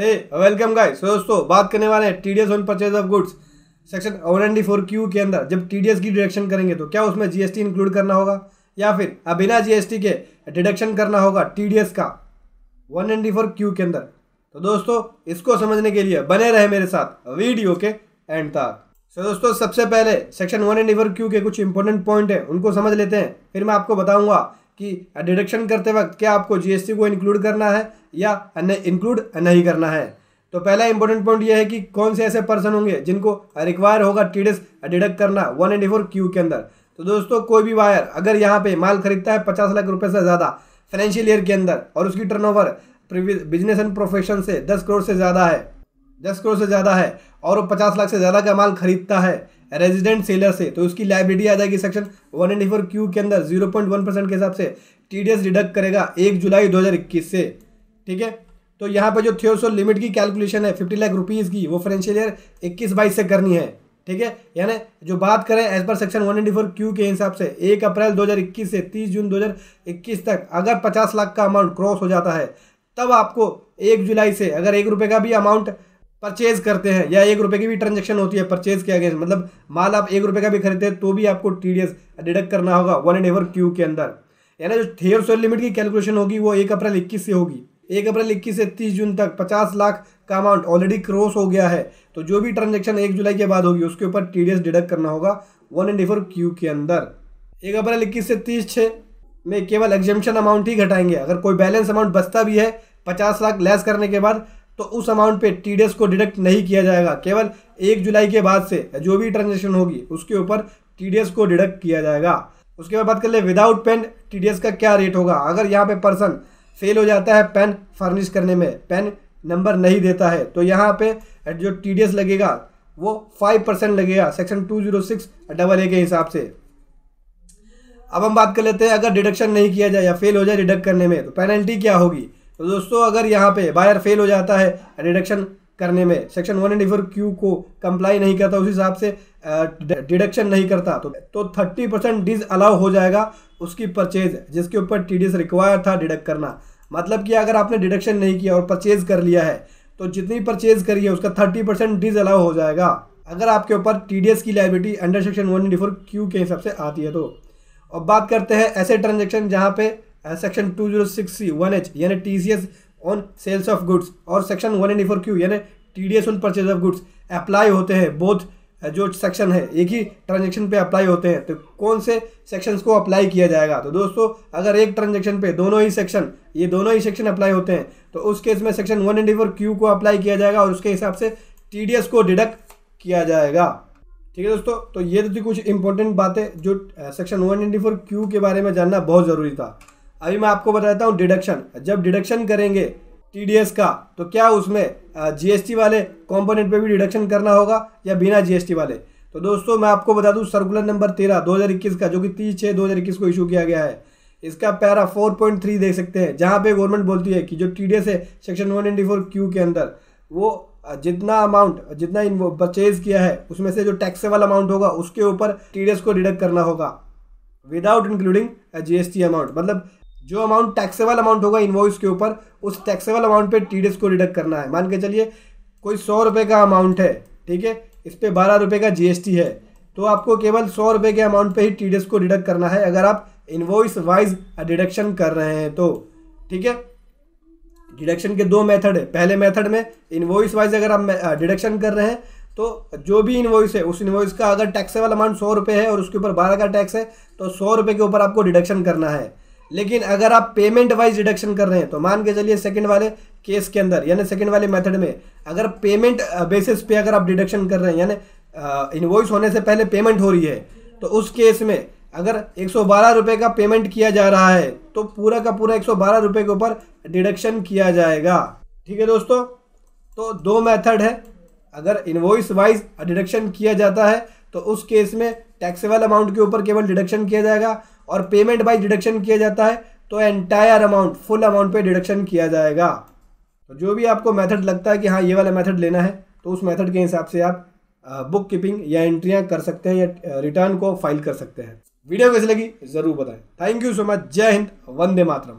हे welcome guys so दोस्तों बात करने वाले हैं S on purchase of goods section one ninety four Q के अंदर जब एस की डिडक्शन करेंगे तो क्या उसमें जीएसटी इंक्लूड करना होगा या फिर अब बिना जीएसटी के डिडक्शन करना होगा टीडीएस का वन एंडी फोर क्यू के अंदर तो दोस्तों इसको समझने के लिए बने रहे मेरे साथ वीडियो के एंड तक सो दोस्तों सबसे पहले section one ninety four Q के कुछ इंपॉर्टेंट पॉइंट है उनको समझ लेते हैं फिर मैं आपको बताऊंगा कि डिडक्शन करते वक्त क्या आपको जीएसटी को इंक्लूड करना है या इंक्लूड नहीं करना है तो पहला इंपॉर्टेंट पॉइंट यह है कि कौन से ऐसे पर्सन होंगे जिनको रिक्वायर होगा एस डिडक्ट करना वन एंड फोर क्यू के अंदर तो दोस्तों कोई भी वायर अगर यहाँ पे माल खरीदता है पचास लाख रुपए से ज़्यादा फाइनेंशियल ईयर के अंदर और उसकी ओवर बिजनेस एंड प्रोफेशन से दस करोड़ से ज़्यादा है दस करोड़ से ज़्यादा है और वो पचास लाख से ज़्यादा का माल खरीदता है रेजिडेंट सेलर से तो उसकी लाइब्रेरी आ जाएगी section one and four Q के अंदर जीरो पॉइंट वन परसेंट के हिसाब से टीडीएस डिडक्ट करेगा एक जुलाई दो हज़ार इक्कीस से ठीक है तो यहाँ पर जो थियोसोल लिमिट की कैलकुलेशन है फिफ्टी लाख रुपीज़ की वो फाइनेंशियल ईयर इक्कीस बाईस से करनी है ठीक है यानी जो बात करें as per section one ninety four Q के हिसाब से एक अप्रैल दो हज़ार इक्कीस से तीस जून दो हज़ार इक्कीस तक अगर पचास लाख का अमाउंट क्रॉस हो जाता है तब आपको एक जुलाई से अगर एक रुपए का भी अमाउंट परचेज करते हैं या एक रुपये की भी ट्रांजेक्शन होती है परचेज के अगेंस्ट मतलब माल आप एक रुपये का भी खरीदते हैं तो भी आपको टी डिडक्ट करना होगा वन एंड एवर क्यू के अंदर यानी जो थेयर सोल लिमिट की कैलकुलेशन होगी वो एक अप्रैल इक्कीस से होगी एक अप्रैल इक्कीस से तीस जून तक पचास लाख का अमाउंट ऑलरेडी क्रॉस हो गया है तो जो भी ट्रांजेक्शन एक जुलाई के बाद होगी उसके ऊपर टी डिडक्ट करना होगा वन एंड एवर क्यू के अंदर एक अप्रैल इक्कीस से तीस छः में केवल एग्जामेशन अमाउंट ही घटाएंगे अगर कोई बैलेंस अमाउंट बचता भी है पचास लाख लेस करने के बाद तो उस अमाउंट पे टीडीएस को डिडक्ट नहीं किया जाएगा केवल एक जुलाई के बाद से जो भी ट्रांजेक्शन होगी उसके ऊपर टीडीएस को डिडक्ट किया जाएगा उसके बाद बात कर ले विदाउट पेन टीडीएस का क्या रेट होगा अगर यहाँ पे पर्सन फेल हो जाता है पेन फर्निश करने में पेन नंबर नहीं देता है तो यहाँ पे जो टी लगेगा वो फाइव परसेंट लगेगा section two zero six double A के हिसाब से अब हम बात कर लेते हैं अगर डिडक्शन नहीं किया जाए या फेल हो जाए डिडक्ट करने में तो पेनल्टी क्या होगी तो दोस्तों अगर यहाँ पे बायर फेल हो जाता है डिडक्शन करने में section one and four Q को कंप्लाई नहीं करता उस हिसाब से डिडक्शन नहीं करता तो तो थर्टी परसेंट डिज अलाउ हो जाएगा उसकी परचेज जिसके ऊपर टी डी एस रिक्वायर था डिडक्ट करना मतलब कि अगर आपने डिडक्शन नहीं किया और परचेज कर लिया है तो जितनी परचेज करी है उसका थर्टी परसेंट डिज अलाउ हो जाएगा अगर आपके ऊपर टी डी एस की liability under section one and four Q के हिसाब से आती है तो अब बात करते हैं ऐसे ट्रांजेक्शन जहाँ पे section two zero six C one H यानी T C S on sales of goods और section one and four Q यानी T D S on purchase of goods apply होते हैं बोथ जो सेक्शन है एक ही ट्रांजेक्शन पे अप्लाई होते हैं तो कौन से सेक्शंस को अप्लाई किया जाएगा तो दोस्तों अगर एक ट्रांजेक्शन पे दोनों ही सेक्शन ये दोनों ही सेक्शन अप्लाई होते हैं तो उस केस में section one and four Q को अप्लाई किया जाएगा और उसके हिसाब से टी को डिडक्ट किया जाएगा ठीक है दोस्तों तो ये तो थी कुछ इंपॉर्टेंट बातें जो section one and four Q के बारे में जानना बहुत ज़रूरी था अभी मैं आपको बताता हूँ डिडक्शन जब डिडक्शन करेंगे टीडीएस का तो क्या उसमें जीएसटी वाले कंपोनेंट पे भी डिडक्शन करना होगा या बिना जीएसटी वाले तो दोस्तों मैं आपको बता दूँ सर्कुलर नंबर तेरह दो का जो कि तीस छः दो को इशू किया गया है इसका पैरा 4.3 देख सकते हैं जहाँ पे गवर्नमेंट बोलती है कि जो टी है सेक्शन 194 क्यू के अंदर वो जितना अमाउंट जितना परचेज किया है उसमें से जो टैक्सेबल अमाउंट होगा उसके ऊपर टी को डिडक्ट करना होगा without including G S amount मतलब जो अमाउंट टैक्सेबल अमाउंट होगा इन्वॉइस के ऊपर उस टैक्सेबल अमाउंट पे टीडीएस को डिडक्ट करना है मान के चलिए कोई सौ रुपये का अमाउंट है ठीक है इस पर बारह रुपये का जीएसटी है तो आपको केवल सौ रुपये के अमाउंट पे ही टीडीएस को डिडक्ट करना है अगर आप इन्वॉइस वाइज डिडक्शन कर रहे हैं तो ठीक है डिडक्शन के दो मेथड है पहले मेथड में इन्वॉइस वाइज अगर आप डिडक्शन कर रहे हैं तो जो भी इन्वॉइस है उस इन्वॉइस का अगर टैक्सेबल अमाउंट सौ रुपये है और उसके ऊपर बारह का टैक्स है तो सौ रुपये के ऊपर आपको डिडक्शन करना है लेकिन अगर आप पेमेंट वाइज डिडक्शन कर रहे हैं तो मान के चलिए सेकंड वाले केस के अंदर यानी सेकंड वाले मेथड में अगर पेमेंट बेसिस पे अगर आप डिडक्शन कर रहे हैं यानी इनवॉइस होने से पहले पेमेंट हो रही है तो उस केस में अगर एक रुपए का पेमेंट किया जा रहा है तो पूरा का पूरा एक रुपए के ऊपर डिडक्शन किया जाएगा ठीक है दोस्तों तो दो मेथड है अगर इन्वॉइस वाइज डिडक्शन किया जाता है तो उस केस में टैक्सेबल अमाउंट के ऊपर केवल डिडक्शन किया जाएगा और पेमेंट बाई डिडक्शन किया जाता है तो एंटायर अमाउंट फुल अमाउंट पे डिडक्शन किया जाएगा तो जो भी आपको मेथड लगता है कि हाँ ये वाला मेथड लेना है तो उस मेथड के हिसाब से आप बुक कीपिंग या एंट्रियाँ कर सकते हैं या रिटर्न को फाइल कर सकते हैं वीडियो कैसे लगी ज़रूर बताएं थैंक यू सो मच जय हिंद वंदे मातरम